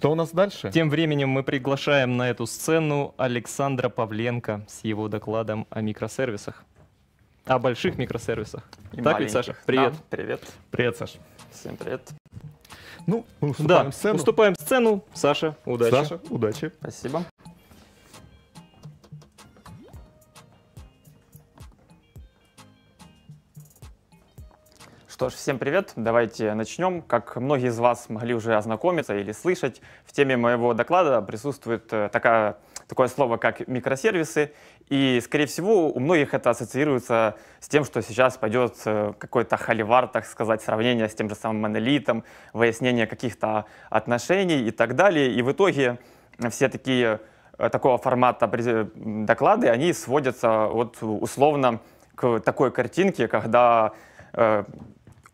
Кто у нас дальше? Тем временем мы приглашаем на эту сцену Александра Павленко с его докладом о микросервисах. О больших микросервисах. И так ведь, Саша? Привет. Да, привет. Привет, Саша. Всем привет. Ну, мы уступаем да, сцену. уступаем сцену. Саша, удачи. Саша, удачи. Спасибо. Что ж, всем привет, давайте начнем. Как многие из вас могли уже ознакомиться или слышать, в теме моего доклада присутствует э, такая, такое слово, как микросервисы, и, скорее всего, у многих это ассоциируется с тем, что сейчас пойдет э, какой-то холивар, так сказать, сравнение с тем же самым монолитом, выяснение каких-то отношений и так далее, и в итоге все такие э, такого формата доклады, они сводятся вот условно к такой картинке, когда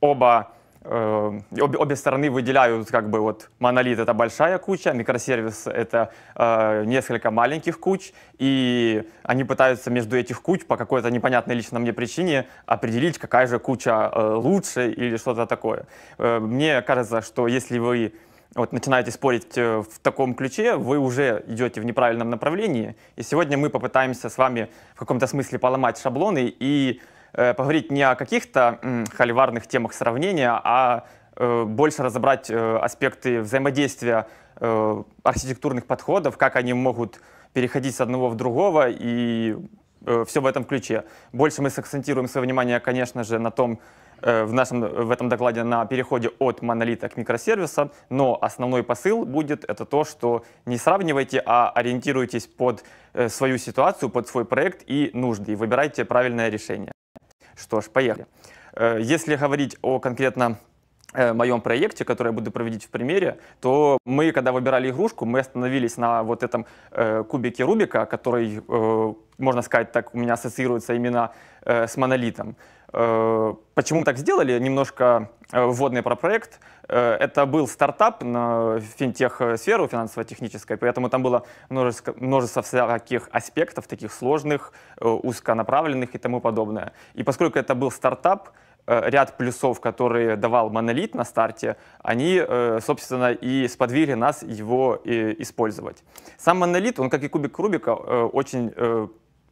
оба э, обе, обе стороны выделяют как бы вот монолит это большая куча, микросервис это э, несколько маленьких куч, и они пытаются между этих куч по какой-то непонятной лично мне причине определить, какая же куча э, лучше или что-то такое. Э, мне кажется, что если вы вот начинаете спорить э, в таком ключе, вы уже идете в неправильном направлении. И сегодня мы попытаемся с вами в каком-то смысле поломать шаблоны и Э, поговорить не о каких-то холиварных темах сравнения, а э, больше разобрать э, аспекты взаимодействия архитектурных подходов, как они могут переходить с одного в другого и все в этом ключе. Больше мы сакцентируем свое внимание, конечно же, на том, в, нашем, в этом докладе на переходе от монолита к микросервисам, но основной посыл будет это то, что не сравнивайте, а ориентируйтесь под свою ситуацию, под свой проект и нужды, и выбирайте правильное решение. Что ж, поехали. Э, если говорить о конкретно э, моем проекте, который я буду проводить в примере, то мы, когда выбирали игрушку, мы остановились на вот этом э, кубике Рубика, который, можно сказать так, у меня ассоциируется именно с монолитом. Э, почему мы так сделали? Немножко э, вводный про проект. Э, это был стартап на финтех-сферу финансово-технической, поэтому там было множество всяких аспектов, таких сложных, узконаправленных и тому подобное. И поскольку это был стартап, ряд плюсов, которые давал монолит на старте, они, собственно, и сподвигли нас его использовать. Сам монолит, он, как и кубик Рубика, очень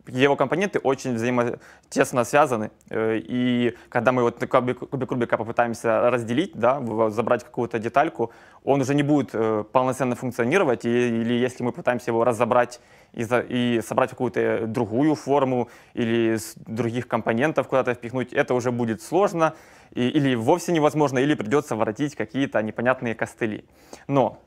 его компоненты очень взаимотесно связаны. Э, и когда мы вот кубик, Рубика попытаемся разделить, да, забрать какую-то детальку, он уже не будет э, полноценно функционировать. или если мы пытаемся его разобрать и, собрать какую-то другую форму или из других компонентов куда-то впихнуть, это уже будет сложно или вовсе невозможно, или придется воротить какие-то непонятные костыли. Но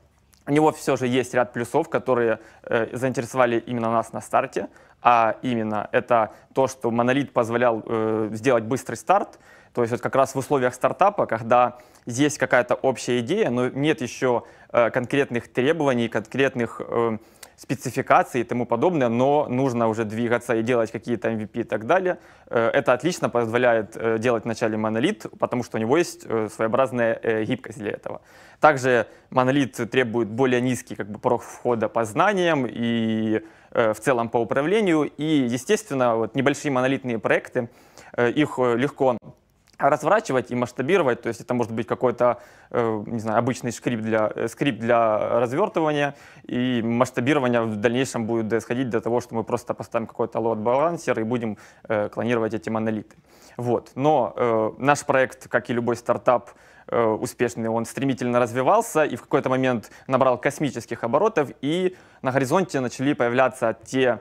у него все же есть ряд плюсов, которые э, заинтересовали именно нас на старте. А именно это то, что монолит позволял э, сделать быстрый старт. То есть вот как раз в условиях стартапа, когда есть какая-то общая идея, но нет еще э, конкретных требований, конкретных э, спецификации и тому подобное, но нужно уже двигаться и делать какие-то MVP и так далее. Э, это отлично позволяет э, делать вначале монолит, потому что у него есть э, своеобразная гибкость для этого. Также монолит требует более низкий как бы, порог входа по знаниям и в целом по управлению. И, естественно, вот небольшие монолитные проекты, их легко разворачивать и масштабировать, то есть это может быть какой-то, э, не знаю, обычный скрипт для, э, скрипт для развертывания, и масштабирование в дальнейшем будет доисходить до того, что мы просто поставим какой-то load-балансер и будем э, клонировать эти монолиты. Вот. Но наш проект, как и любой стартап, успешный, он стремительно развивался и в какой-то момент набрал космических оборотов, и на горизонте начали появляться те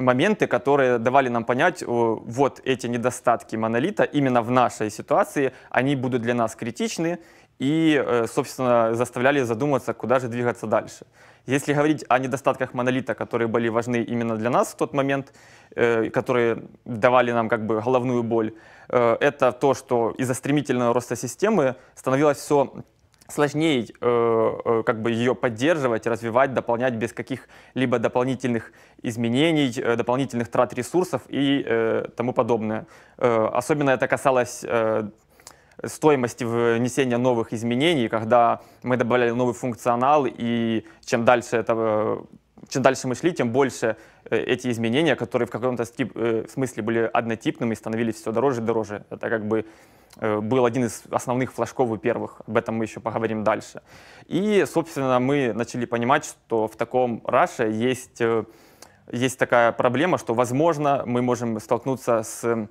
моменты, которые давали нам понять, э, вот эти недостатки монолита именно в нашей ситуации, они будут для нас критичны и, э, собственно, заставляли задуматься, куда же двигаться дальше. Если говорить о недостатках монолита, которые были важны именно для нас в тот момент, э, которые давали нам как бы головную боль, это то, что из-за стремительного роста системы становилось все сложнее э, э, как бы ее поддерживать, развивать, дополнять без каких-либо дополнительных изменений, э, дополнительных трат ресурсов и э, тому подобное. Э, особенно это касалось э, стоимости внесения новых изменений, когда мы добавляли новый функционал, и чем дальше это э, чем дальше мы шли, тем больше э, эти изменения, которые в каком-то э, смысле были однотипными, становились все дороже и дороже. Это как бы э, был один из основных флажков у первых. Об этом мы еще поговорим дальше. И, собственно, мы начали понимать, что в таком раше есть, есть такая проблема, что, возможно, мы можем столкнуться с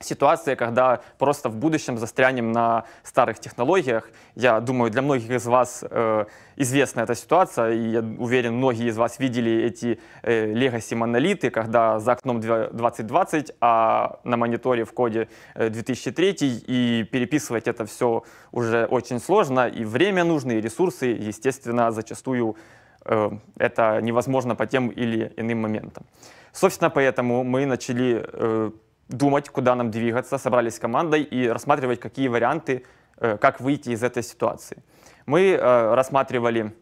ситуация, когда просто в будущем застрянем на старых технологиях. Я думаю, для многих из вас э, известна эта ситуация, и я уверен, многие из вас видели эти э, legacy монолиты, когда за окном 2020, а на мониторе в коде 2003, э, и переписывать это все уже очень сложно, и время нужно, и ресурсы, естественно, зачастую э, это невозможно по тем или иным моментам. Собственно, поэтому мы начали э, думать, куда нам двигаться, собрались с командой и рассматривать, какие варианты, э, как выйти из этой ситуации. Мы э, рассматривали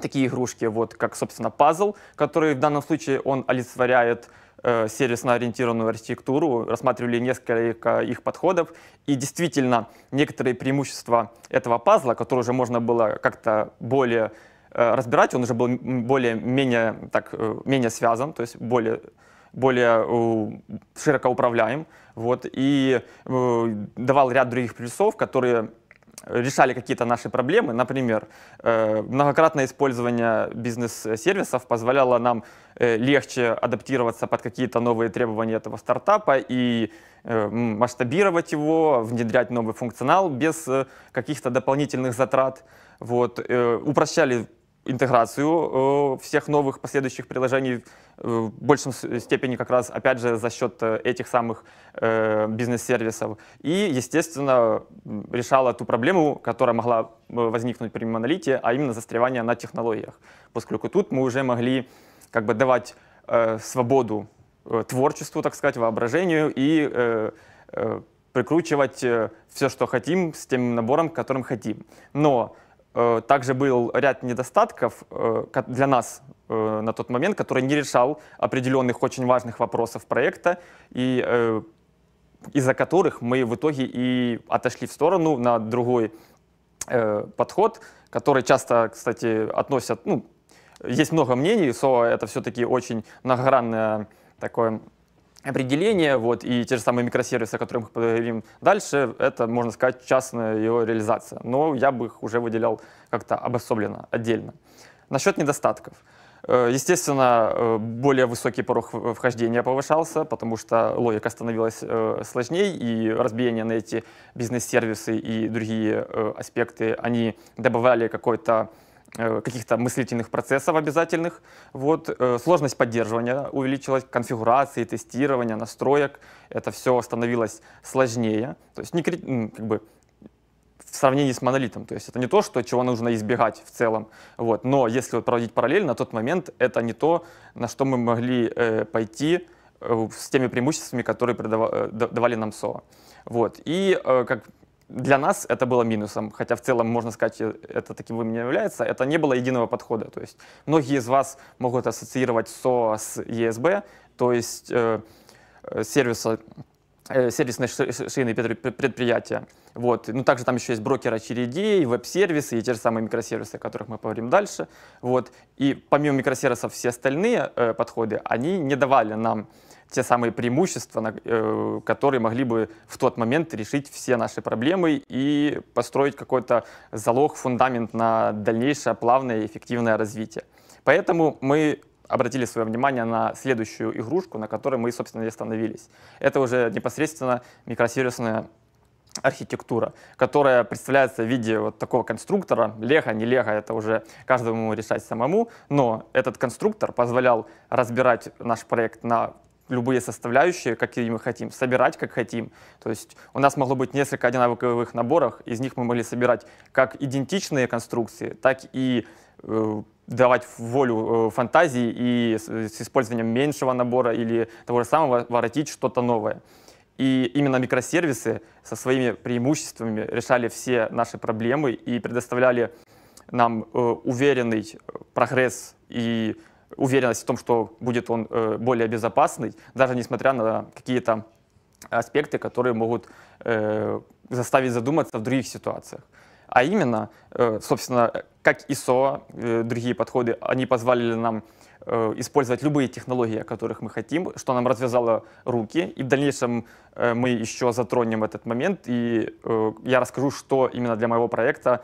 такие игрушки, вот как, собственно, пазл, который в данном случае он олицетворяет э, сервисно-ориентированную архитектуру, рассматривали несколько их подходов, и действительно некоторые преимущества этого пазла, который уже можно было как-то более разбирать, он уже был более-менее так менее связан, то есть более более э, широко управляем, вот, и э, давал ряд других плюсов, которые решали какие-то наши проблемы. Например, э, многократное использование бизнес-сервисов позволяло нам легче адаптироваться под какие-то новые требования этого стартапа и масштабировать его, внедрять новый функционал без каких-то дополнительных затрат. Вот. Упрощали интеграцию э, всех новых последующих приложений э, в большей степени как раз, опять же, за счет э, этих самых бизнес-сервисов. И, естественно, решала ту проблему, которая могла возникнуть при монолите, а именно застревание на технологиях. Поскольку тут мы уже могли как бы давать свободу творчеству, так сказать, воображению и прикручивать все, что хотим, с тем набором, которым хотим. Но Э, также был ряд недостатков э, для нас э, на тот момент, который не решал определенных очень важных вопросов проекта, и из-за которых мы в итоге и отошли в сторону на другой подход, который часто, кстати, относят, ну, есть много мнений, СОА — это все-таки очень многогранное такое определение вот, и те же самые микросервисы, о которых мы поговорим дальше, это, можно сказать, частная его реализация. Но я бы их уже выделял как-то обособленно, отдельно. Насчет недостатков. Э, естественно, э, более высокий порог вхождения повышался, потому что логика становилась э, сложнее, и разбиение на эти бизнес-сервисы и другие аспекты, они добавляли какой-то Э, каких-то мыслительных процессов обязательных. Вот. Э, сложность поддерживания увеличилась, конфигурации, тестирования, настроек. Это все становилось сложнее. То есть не, как бы, в сравнении с монолитом. То есть это не то, что, чего нужно избегать в целом. Вот. Но если вот проводить параллель, на тот момент это не то, на что мы могли э, пойти э, с теми преимуществами, которые э, давали нам СОА. Вот. И э, как для нас это было минусом, хотя в целом, можно сказать, э, это таким выменем является, это не было единого подхода. То есть многие из вас могут ассоциировать СО с ЕСБ, то есть э, э, сервиса, э, сервисной шины предприятия. Вот. Ну, также там еще есть брокер очередей, веб-сервисы и те же самые микросервисы, о которых мы поговорим дальше. Вот. И помимо микросервисов все остальные э, подходы, они не давали нам те самые преимущества, э, которые могли бы в тот момент решить все наши проблемы и построить какой-то залог, фундамент на дальнейшее плавное и эффективное развитие. Поэтому мы обратили свое внимание на следующую игрушку, на которой мы, собственно, и остановились. Это уже непосредственно микросервисная архитектура, которая представляется в виде вот такого конструктора, лего, не лего, это уже каждому решать самому, но этот конструктор позволял разбирать наш проект на любые составляющие, какие мы хотим, собирать как хотим. То есть у нас могло быть несколько одинаковых наборов, из них мы могли собирать как идентичные конструкции, так и э, давать волю э, фантазии и с, с использованием меньшего набора или того же самого воротить что-то новое. И именно микросервисы со своими преимуществами решали все наши проблемы и предоставляли нам э, уверенный э, прогресс и уверенность в том, что будет он э, более безопасный, даже несмотря на какие-то аспекты, которые могут э, заставить задуматься в других ситуациях. А именно, э, собственно, как ISO, другие подходы, они позволили нам использовать любые технологии, о которых мы хотим, что нам развязало руки. И в дальнейшем мы еще затронем этот момент, и я расскажу, что именно для моего проекта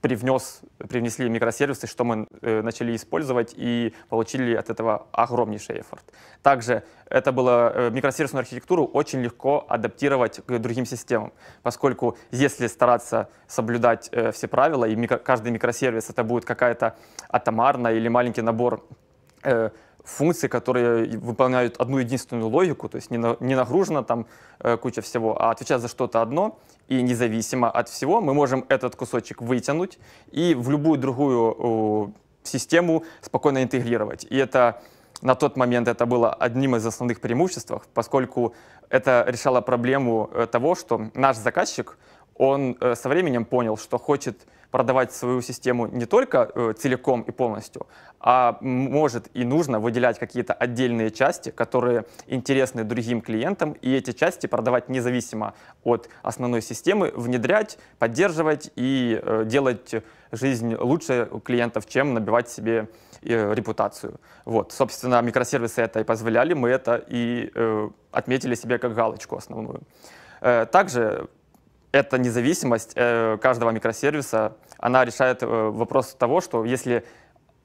привнес, привнесли микросервисы, что мы э, начали использовать и получили от этого огромнейший эффект. Также это было э, микросервисную архитектуру очень легко адаптировать к другим системам, поскольку если стараться соблюдать э, все правила, и микро, каждый микросервис это будет какая-то атомарная или маленький набор Э, функции, которые выполняют одну единственную логику, то есть не, на, не нагружена там э, куча всего, а отвечает за что-то одно, и независимо от всего мы можем этот кусочек вытянуть и в любую другую э, систему спокойно интегрировать. И это на тот момент это было одним из основных преимуществ, поскольку это решало проблему э, того, что наш заказчик — он э, со временем понял, что хочет продавать свою систему не только э, целиком и полностью, а может и нужно выделять какие-то отдельные части, которые интересны другим клиентам, и эти части продавать независимо от основной системы, внедрять, поддерживать и э, делать жизнь лучше у клиентов, чем набивать себе репутацию. Вот, собственно, микросервисы это и позволяли, мы это и отметили себе как галочку основную. Также эта независимость э, каждого микросервиса, она решает э, вопрос того, что если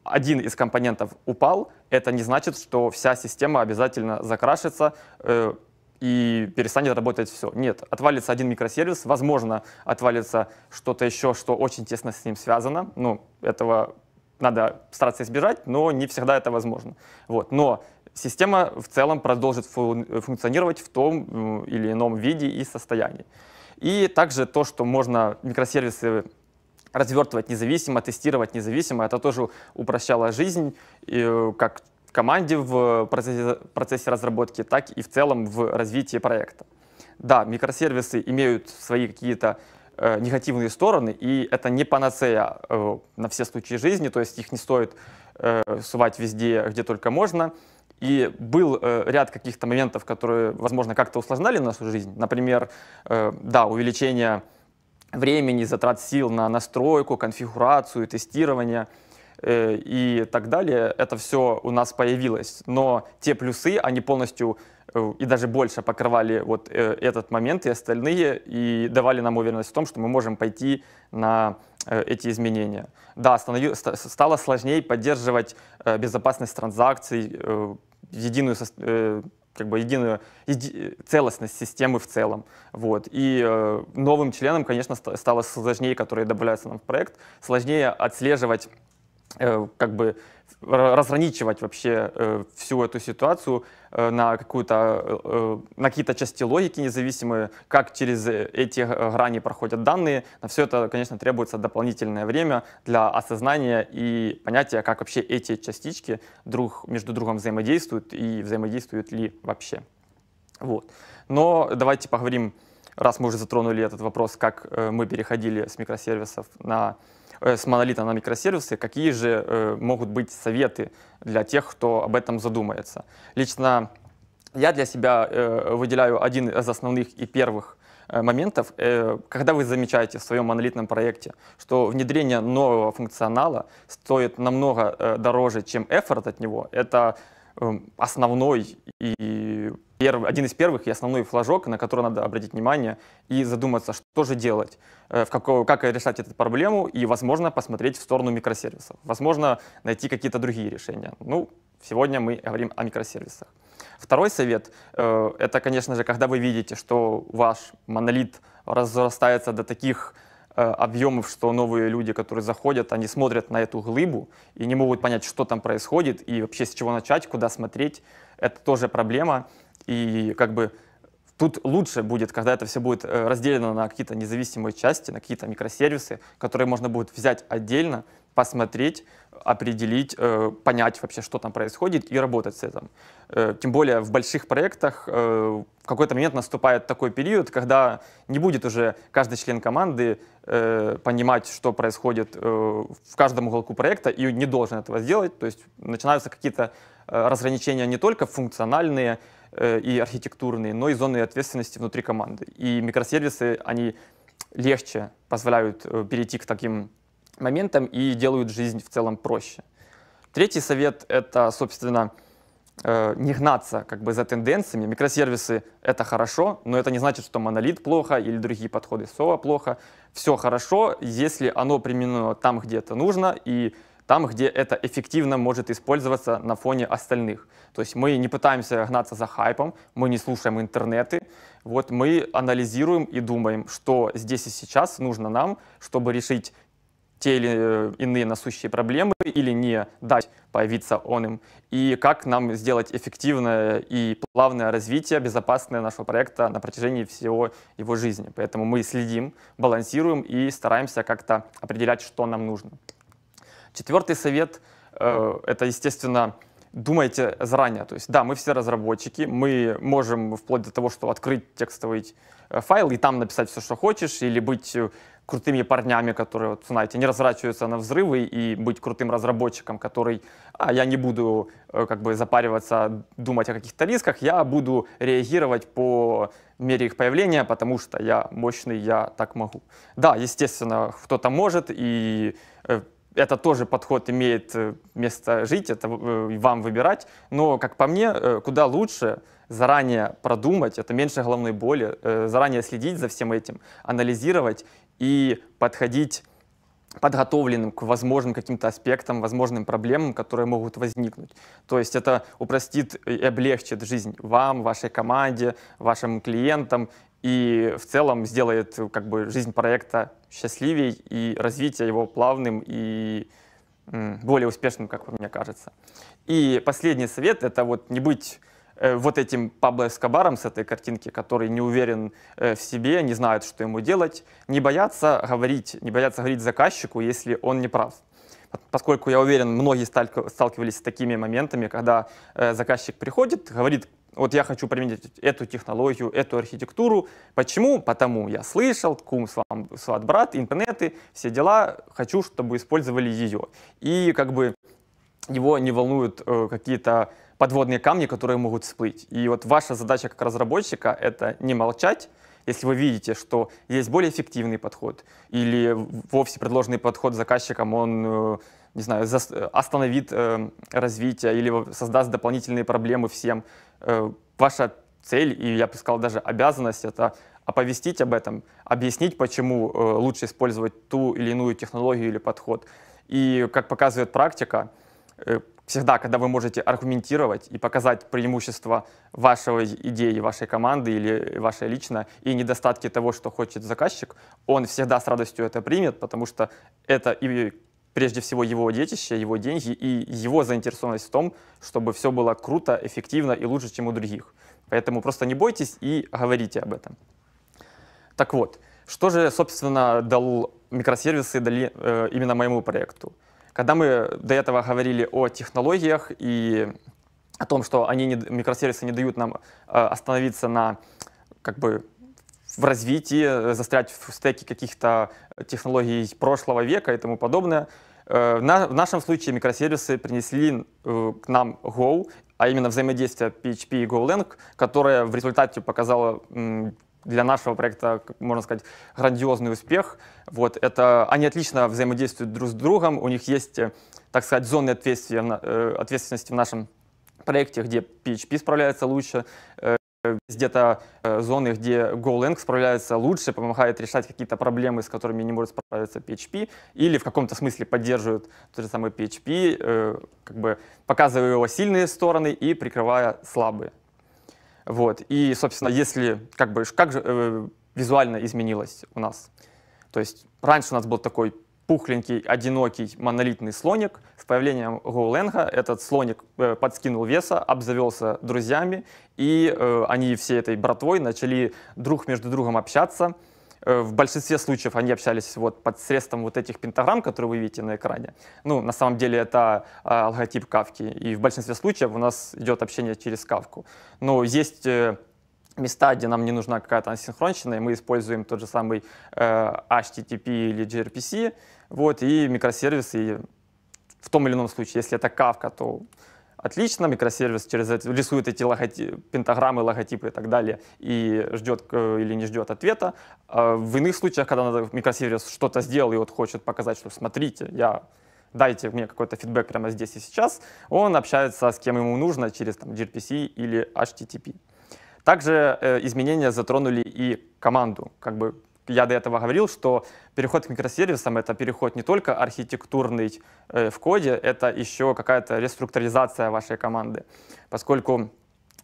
один из компонентов упал, это не значит, что вся система обязательно закрашится э, и перестанет работать все. Нет, отвалится один микросервис, возможно, отвалится что-то еще, что очень тесно с ним связано. Ну, этого надо стараться избежать, но не всегда это возможно. Вот. Но система в целом продолжит функционировать в том или ином виде и состоянии. И также то, что можно микросервисы развертывать независимо, тестировать независимо, это тоже упрощало жизнь и, э, как команде в процессе, процессе разработки, так и в целом в развитии проекта. Да, микросервисы имеют свои какие-то э, негативные стороны, и это не панацея э, на все случаи жизни, то есть их не стоит э, сувать везде, где только можно. И был э, ряд каких-то моментов, которые, возможно, как-то усложняли нашу жизнь. Например, э, да, увеличение времени, затрат сил на настройку, конфигурацию, тестирование э, и так далее. Это все у нас появилось. Но те плюсы, они полностью э, и даже больше покрывали вот э, этот момент и остальные, и давали нам уверенность в том, что мы можем пойти на э, эти изменения. Да, стало сложнее поддерживать безопасность транзакций, единую э, как бы единую еди, целостность системы в целом. Вот. И э, новым членам, конечно, стало сложнее, которые добавляются нам в проект, сложнее отслеживать Э, как бы разграничивать вообще э, всю эту ситуацию э, на какую-то э, э на какие-то части логики независимые, как через э, эти грани проходят данные. На все это, конечно, требуется дополнительное время для осознания и понятия, как вообще эти частички друг между другом взаимодействуют и взаимодействуют ли вообще. Вот. Но давайте поговорим раз мы уже затронули этот вопрос, как э, мы переходили с микросервисов на э, с монолита на микросервисы, какие же э, могут быть советы для тех, кто об этом задумается. Лично я для себя э, выделяю один из основных и первых э, моментов, когда вы замечаете в своем монолитном проекте, что внедрение нового функционала стоит намного дороже, чем эфорт от него, это эм, основной и Перв, один из первых и основной флажок, на который надо обратить внимание и задуматься, что же делать, э, в какого, как решать эту проблему и, возможно, посмотреть в сторону микросервисов. Возможно, найти какие-то другие решения. Ну, сегодня мы говорим о микросервисах. Второй совет э, — это, конечно же, когда вы видите, что ваш монолит разрастается до таких э, объемов, что новые люди, которые заходят, они смотрят на эту глыбу и не могут понять, что там происходит и вообще с чего начать, куда смотреть. Это тоже проблема. И как бы тут лучше будет, когда это все будет э, разделено на какие-то независимые части, на какие-то микросервисы, которые можно будет взять отдельно, посмотреть, определить, э, понять вообще, что там происходит и работать с этим. Э, тем более в больших проектах в какой-то момент наступает такой период, когда не будет уже каждый член команды понимать, что происходит в каждом уголку проекта и не должен этого сделать. То есть начинаются какие-то разграничения не только функциональные, Э, и архитектурные, но и зоны ответственности внутри команды. И микросервисы, они легче позволяют э, перейти к таким моментам и делают жизнь в целом проще. Третий совет — это, собственно, э, не гнаться как бы за тенденциями. Микросервисы — это хорошо, но это не значит, что монолит плохо или другие подходы SOA плохо. Все хорошо, если оно применено там, где это нужно, и там, где это эффективно может использоваться на фоне остальных. То есть мы не пытаемся гнаться за хайпом, мы не слушаем интернеты, вот мы анализируем и думаем, что здесь и сейчас нужно нам, чтобы решить те или э, иные насущие проблемы или не дать появиться он им, и как нам сделать эффективное и плавное развитие, безопасное нашего проекта на протяжении всего его жизни. Поэтому мы следим, балансируем и стараемся как-то определять, что нам нужно. Четвертый совет э, — это, естественно, думайте заранее. То есть, да, мы все разработчики, мы можем вплоть до того, что открыть текстовый э, файл и там написать все, что хочешь, или быть э, крутыми парнями, которые, вот, знаете, не разворачиваются на взрывы, и быть крутым разработчиком, который, а, я не буду э, как бы запариваться, думать о каких-то рисках, я буду реагировать по мере их появления, потому что я мощный, я так могу. Да, естественно, кто-то может, и это тоже подход имеет э, место жить, это э, вам выбирать. Но, как по мне, э, куда лучше заранее продумать, это меньше головной боли, заранее следить за всем этим, анализировать и подходить подготовленным к возможным каким-то аспектам, возможным проблемам, которые могут возникнуть. То есть это упростит и облегчит жизнь вам, вашей команде, вашим клиентам и в целом сделает как бы жизнь проекта счастливее и развитие его плавным и более успешным, как мне кажется. И последний совет — это вот не быть э, вот этим Пабло Эскобаром с этой картинки, который не уверен э, в себе, не знает, что ему делать, не бояться говорить, не бояться говорить заказчику, если он не прав. Поскольку я уверен, многие сталкивались с такими моментами, когда э, заказчик приходит, говорит вот я хочу применить эту технологию, эту архитектуру. Почему? Потому я слышал, кум, свам, сват, брат, интернеты, все дела, хочу, чтобы использовали ее. И как бы его не волнуют э, какие-то подводные камни, которые могут всплыть. И вот ваша задача как разработчика — это не молчать, если вы видите, что есть более эффективный подход или вовсе предложенный подход заказчикам, он э, не знаю, остановит э, развитие или создаст дополнительные проблемы всем. Э, ваша цель, и я бы сказал даже обязанность, это оповестить об этом, объяснить, почему лучше использовать ту или иную технологию или подход. И, как показывает практика, всегда, когда вы можете аргументировать и показать преимущества вашей идеи, вашей команды или вашей лично, и недостатки того, что хочет заказчик, он всегда с радостью это примет, потому что это и прежде всего его детище, его деньги и его заинтересованность в том, чтобы все было круто, эффективно и лучше, чем у других. Поэтому просто не бойтесь и говорите об этом. Так вот, что же, собственно, дал микросервисы дали э, именно моему проекту? Когда мы до этого говорили о технологиях и о том, что они не, микросервисы не дают нам э, остановиться на как бы в развитии, э, застрять в стеке каких-то технологий прошлого века и тому подобное. Э, в нашем случае микросервисы принесли к нам Go, а именно взаимодействие PHP и GoLang, которое в результате показало для нашего проекта, можно сказать, грандиозный успех. Вот, это, они отлично взаимодействуют друг с другом, у них есть, э, так сказать, зоны э, ответственности в нашем проекте, где PHP справляется лучше, э, где-то зоны, где GoLang справляется лучше, помогает решать какие-то проблемы, с которыми не может справиться PHP, или в каком-то смысле поддерживает тот же самый PHP, как бы показывая его сильные стороны и прикрывая слабые. Вот. И, собственно, если как бы как же э, визуально изменилось у нас. То есть раньше у нас был такой пухленький, одинокий, монолитный слоник. С появлением Гоуленга этот слоник э, подскинул веса, обзавелся друзьями, и э, они все этой братвой начали друг между другом общаться — Э, в большинстве случаев они общались вот под средством вот этих пентаграмм, которые вы видите на экране. Ну, на самом деле это э, логотип Кавки, и в большинстве случаев у нас идет общение через Кавку. Но есть э, места, где нам не нужна какая-то асинхронщина, и мы используем тот же самый э, HTTP или gRPC, вот, и микросервисы и в том или ином случае. Если это Kafka, то Отлично, микросервис через это, рисует эти логотипы, пентаграммы, логотипы и так далее, и ждет э, или не ждет ответа. А в иных случаях, когда надо, микросервис что-то сделал и вот хочет показать, что смотрите, я дайте мне какой-то фидбэк прямо здесь и сейчас, он общается с кем ему нужно через там, gRPC или HTTP. Также э, изменения затронули и команду. Как бы я до этого говорил, что переход к микросервисам — это переход не только архитектурный э, в коде, это еще какая-то реструктуризация вашей команды, поскольку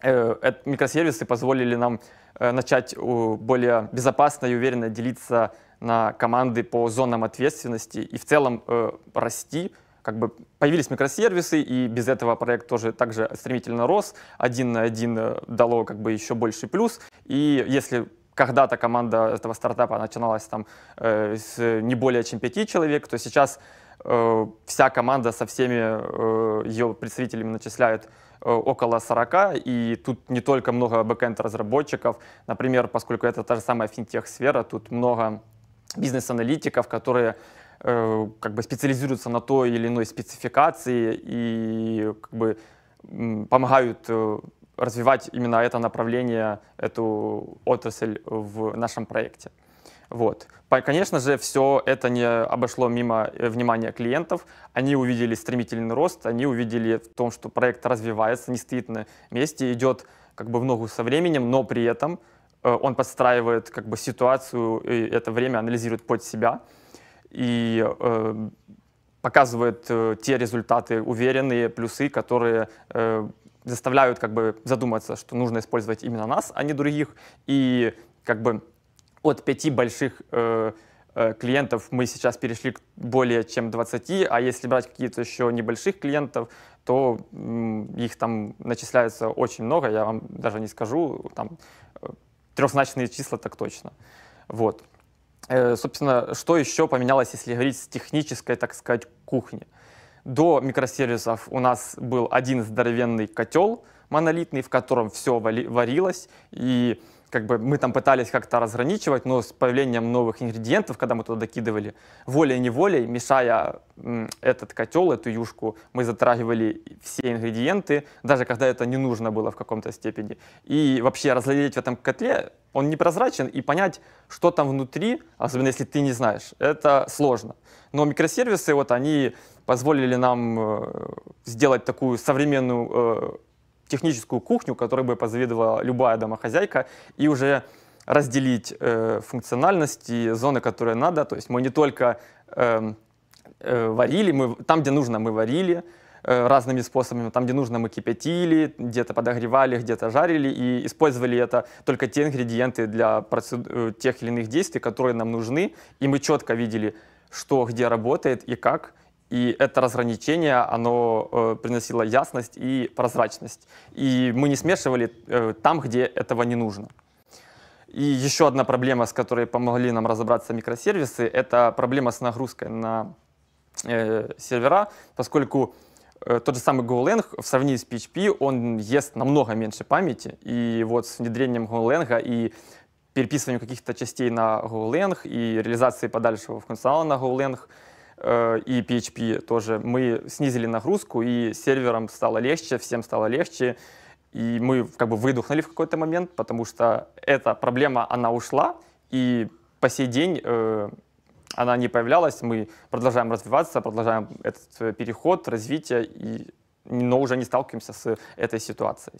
э, микросервисы позволили нам э, начать более безопасно и уверенно делиться на команды по зонам ответственности и в целом э, расти как бы появились микросервисы, и без этого проект тоже также стремительно рос. Один на один э, дало как бы еще больший плюс. И если когда-то команда этого стартапа начиналась там э, с не более чем пяти человек, то сейчас э, вся команда со всеми э, ее представителями начисляет около 40, и тут не только много бэкэнд-разработчиков, например, поскольку это та же самая финтех-сфера, тут много бизнес-аналитиков, которые э, как бы специализируются на той или иной спецификации и как бы помогают развивать именно это направление, эту отрасль в нашем проекте. Вот. Конечно же, все это не обошло мимо э, внимания клиентов. Они увидели стремительный рост, они увидели в том, что проект развивается, не стоит на месте, идет как бы в ногу со временем, но при этом э, он подстраивает как бы ситуацию и это время анализирует под себя и э, показывает э, те результаты уверенные плюсы которые э, заставляют как бы задуматься, что нужно использовать именно нас, а не других. И как бы от пяти больших э, э, клиентов мы сейчас перешли к более чем 20, а если брать какие-то еще небольших клиентов, то э, их там начисляется очень много, я вам даже не скажу, там э, трехзначные числа так точно. Вот. Э, собственно, что еще поменялось, если говорить с технической, так сказать, кухни? Э, до микросервисов у нас был один здоровенный котел монолитный, в котором все варилось, и как бы мы там пытались как-то разграничивать, но с появлением новых ингредиентов, когда мы туда докидывали, волей-неволей, мешая этот котел, эту юшку, мы затрагивали все ингредиенты, даже когда это не нужно было в каком-то степени. И вообще разглядеть в этом котле, он не прозрачен и понять, что там внутри, особенно если ты не знаешь, это сложно. Но микросервисы, вот они позволили нам э, сделать такую современную э, техническую кухню, которой бы позавидовала любая домохозяйка, и уже разделить э, функциональности, зоны, которые надо. То есть мы не только эм, варили, мы, там, где нужно, мы варили разными способами, там, где нужно, мы кипятили, где-то подогревали, где-то жарили и использовали это только те ингредиенты для процед... тех или иных действий, которые нам нужны, и мы четко видели, что где работает и как, и это разграничение, оно э, приносило ясность и прозрачность. И мы не смешивали э, там, где этого не нужно. И еще одна проблема, с которой помогли нам разобраться микросервисы, это проблема с нагрузкой на э, сервера, поскольку э, тот же самый GoLang в сравнении с PHP, он ест намного меньше памяти. И вот с внедрением GoLang и переписыванием каких-то частей на GoLang и реализацией подальшего функционала на GoLang — Э, и PHP тоже. Мы снизили нагрузку, и серверам стало легче, всем стало легче. И мы как бы выдохнули в какой-то момент, потому что эта проблема, она ушла, и по сей день э, она не появлялась. Мы продолжаем развиваться, продолжаем этот э, переход, развитие, и, но уже не сталкиваемся с этой ситуацией.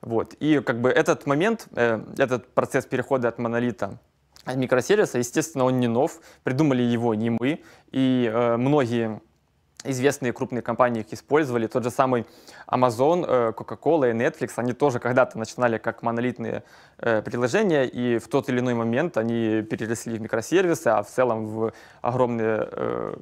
Вот. И как бы этот момент, э, этот процесс перехода от монолита микросервиса. Естественно, он не нов, придумали его не мы, и э, многие известные крупные компании их использовали. Тот же самый Amazon, э, Coca-Cola и Netflix, они тоже когда-то начинали как монолитные э, приложения, и в тот или иной момент они переросли в микросервисы, а в целом в огромные э,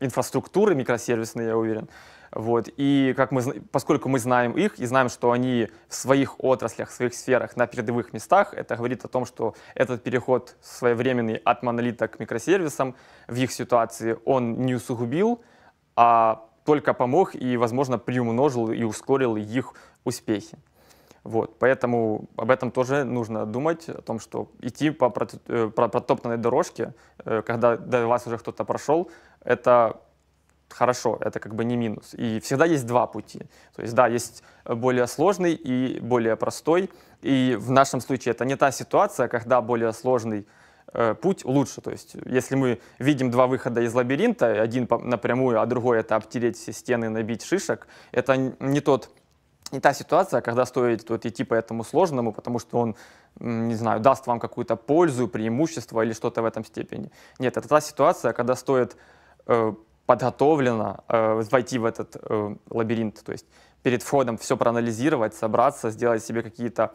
инфраструктуры микросервисные, я уверен. Вот. И как мы, поскольку мы знаем их и знаем, что они в своих отраслях, в своих сферах на передовых местах, это говорит о том, что этот переход своевременный от монолита к микросервисам в их ситуации он не усугубил, а только помог и, возможно, приумножил и ускорил их успехи. Вот, поэтому об этом тоже нужно думать, о том, что идти по э, протоптанной дорожке, э, когда до вас уже кто-то прошел, это хорошо, это как бы не минус. И всегда есть два пути. То есть, да, есть более сложный и более простой. И в нашем случае это не та ситуация, когда более сложный э, путь лучше. То есть, если мы видим два выхода из лабиринта, один напрямую, а другой это обтереть все стены, набить шишек, это не тот не та ситуация, когда стоит вот, идти по этому сложному, потому что он, не знаю, даст вам какую-то пользу, преимущество или что-то в этом степени. Нет, это та ситуация, когда стоит э, подготовлено э, войти в этот э, лабиринт. То есть перед входом все проанализировать, собраться, сделать себе какие-то,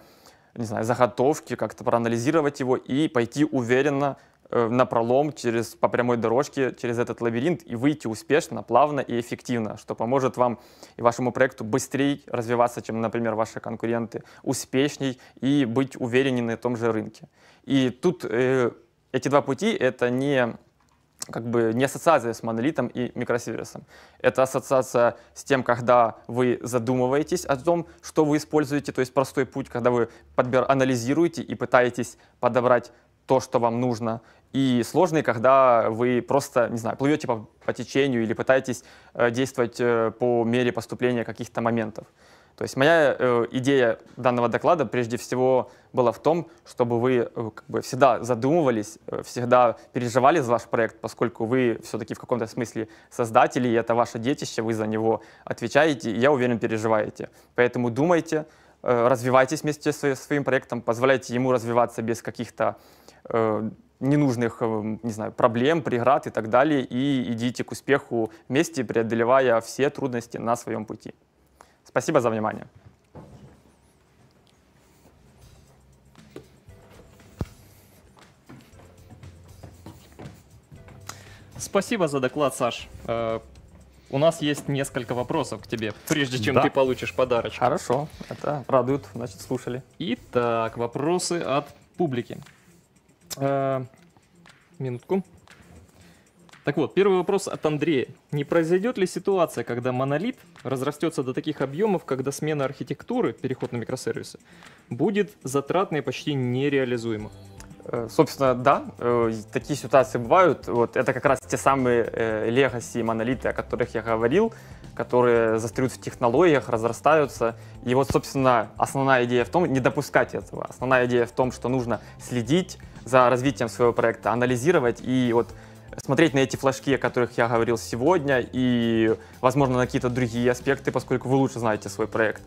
не знаю, заготовки, как-то проанализировать его и пойти уверенно э, на пролом через, по прямой дорожке через этот лабиринт и выйти успешно, плавно и эффективно, что поможет вам и вашему проекту быстрее развиваться, чем, например, ваши конкуренты, успешней и быть увереннее на том же рынке. И тут э, эти два пути — это не как бы не ассоциация с монолитом и микросервисом. Это ассоциация с тем, когда вы задумываетесь о том, что вы используете, то есть простой путь, когда вы подбир, анализируете и пытаетесь подобрать то, что вам нужно, и сложный, когда вы просто, не знаю, плывете по, по течению или пытаетесь э, действовать э, по мере поступления каких-то моментов. То есть моя э, идея данного доклада прежде всего была в том, чтобы вы э, как бы всегда задумывались, э, всегда переживали за ваш проект, поскольку вы все-таки в каком-то смысле создатели, и это ваше детище, вы за него отвечаете, и я уверен, переживаете. Поэтому думайте, э, развивайтесь вместе со своим проектом, позволяйте ему развиваться без каких-то э, ненужных, э, не знаю, проблем, преград и так далее, и идите к успеху вместе, преодолевая все трудности на своем пути. Спасибо за внимание. Спасибо за доклад, Саш. Э, у нас есть несколько вопросов к тебе, прежде чем да. ты получишь подарочек. Хорошо, это радует, значит, слушали. Итак, вопросы от публики. Э, минутку. Так вот, первый вопрос от Андрея. Не произойдет ли ситуация, когда монолит разрастется до таких объемов, когда смена архитектуры, переход на микросервисы, будет затратной и почти нереализуема? Э, собственно, да, э, такие ситуации бывают. Вот это как раз те самые э, легаси и монолиты, о которых я говорил, которые застряют в технологиях, разрастаются. И вот, собственно, основная идея в том, не допускать этого. Основная идея в том, что нужно следить за развитием своего проекта, анализировать и вот смотреть на эти флажки, о которых я говорил сегодня, и, возможно, на какие-то другие аспекты, поскольку вы лучше знаете свой проект.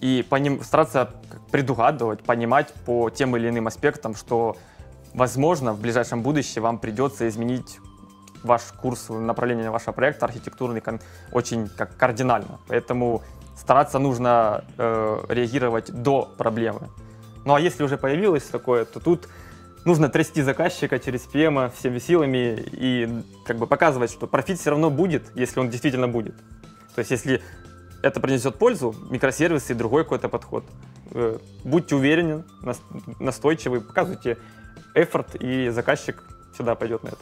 И по ним стараться предугадывать, понимать по тем или иным аспектам, что, возможно, в ближайшем будущем вам придется изменить ваш курс, направление вашего проекта архитектурный очень как кардинально. Поэтому стараться нужно э, реагировать до проблемы. Ну а если уже появилось такое, то тут нужно трясти заказчика через PM всеми силами и как бы показывать, что профит все равно будет, если он действительно будет. То есть если это принесет пользу, микросервисы и другой какой-то подход. Э, будьте уверены, настойчивы, показывайте эфорт, и заказчик сюда пойдет на это.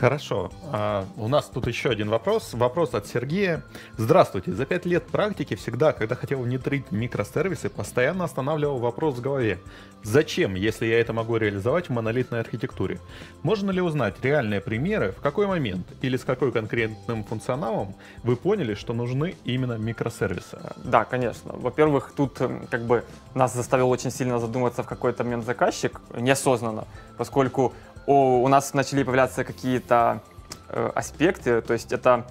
Хорошо. А, у нас тут еще один вопрос. Вопрос от Сергея. Здравствуйте. За пять лет практики всегда, когда хотел внедрить микросервисы, постоянно останавливал вопрос в голове. Зачем, если я это могу реализовать в монолитной архитектуре? Можно ли узнать реальные примеры, в какой момент или с какой конкретным функционалом вы поняли, что нужны именно микросервисы? Да, конечно. Во-первых, тут эм, как бы нас заставил очень сильно задуматься в какой-то момент заказчик неосознанно, поскольку о, у нас начали появляться какие-то э, аспекты, то есть это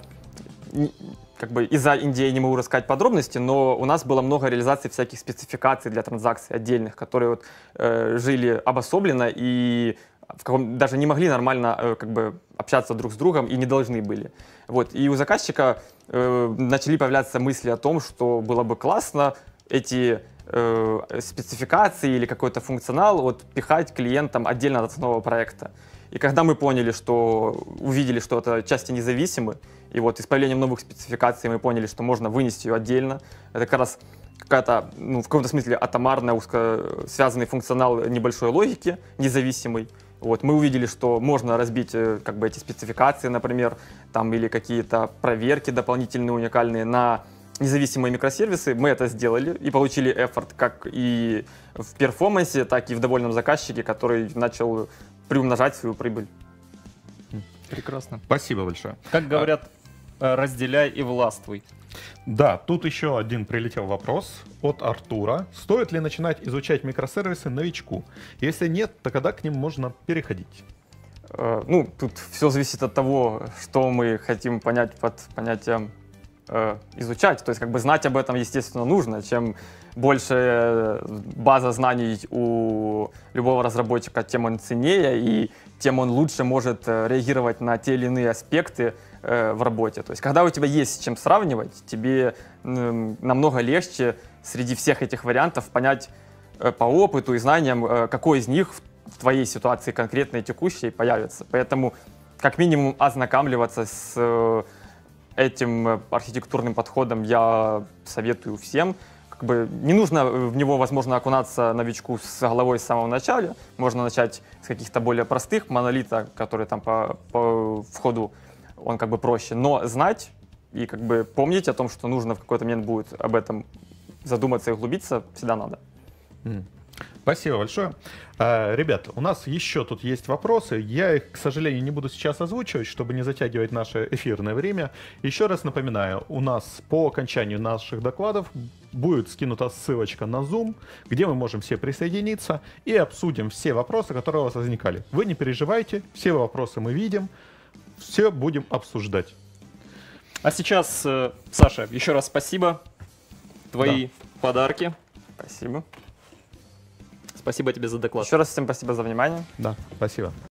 как бы из-за Индии не могу рассказать подробности, но у нас было много реализаций всяких спецификаций для транзакций отдельных, которые вот, э, жили обособленно и в каком, даже не могли нормально э, как бы общаться друг с другом и не должны были. Вот. И у заказчика э, начали появляться мысли о том, что было бы классно эти э, спецификации или какой-то функционал вот, пихать клиентам отдельно от основного проекта. И когда мы поняли, что увидели, что это части независимы, и вот исправлением новых спецификаций мы поняли, что можно вынести ее отдельно, это как раз какая-то, ну, в каком-то смысле атомарная, узко связанный функционал небольшой логики, независимый. Вот, мы увидели, что можно разбить э, как бы эти спецификации, например, там, или какие-то проверки дополнительные, уникальные на независимые микросервисы. Мы это сделали и получили эфорт как и в перформансе, так и в довольном заказчике, который начал приумножать свою прибыль. Прекрасно. Спасибо большое. Как а, говорят, а... разделяй и властвуй. Да, тут еще один прилетел вопрос от Артура. Стоит ли начинать изучать микросервисы новичку? Если нет, то когда к ним можно переходить? Э, ну, тут все зависит от того, что мы хотим понять под понятием Э, изучать. То есть как бы знать об этом, естественно, нужно. Чем больше э, база знаний у любого разработчика, тем он ценнее и тем он лучше может э, реагировать на те или иные аспекты в работе. То есть когда у тебя есть с чем сравнивать, тебе намного легче среди всех этих вариантов понять по опыту и знаниям, какой из них в твоей ситуации конкретной текущей появится. Поэтому как минимум ознакомливаться с этим э, архитектурным подходом я советую всем. Как бы не нужно э, в него, возможно, окунаться новичку с головой с самого начала. Можно начать с каких-то более простых монолита, которые там по, по входу он как бы проще. Но знать и как бы помнить о том, что нужно в какой-то момент будет об этом задуматься и углубиться, всегда надо. Mm. Спасибо большое. А, ребят, у нас еще тут есть вопросы. Я их, к сожалению, не буду сейчас озвучивать, чтобы не затягивать наше эфирное время. Еще раз напоминаю, у нас по окончанию наших докладов будет скинута ссылочка на Zoom, где мы можем все присоединиться и обсудим все вопросы, которые у вас возникали. Вы не переживайте, все вопросы мы видим, все будем обсуждать. А сейчас, э, Саша, еще раз спасибо. Твои да. подарки. Спасибо. Спасибо тебе за доклад. Еще раз всем спасибо за внимание. Да, спасибо.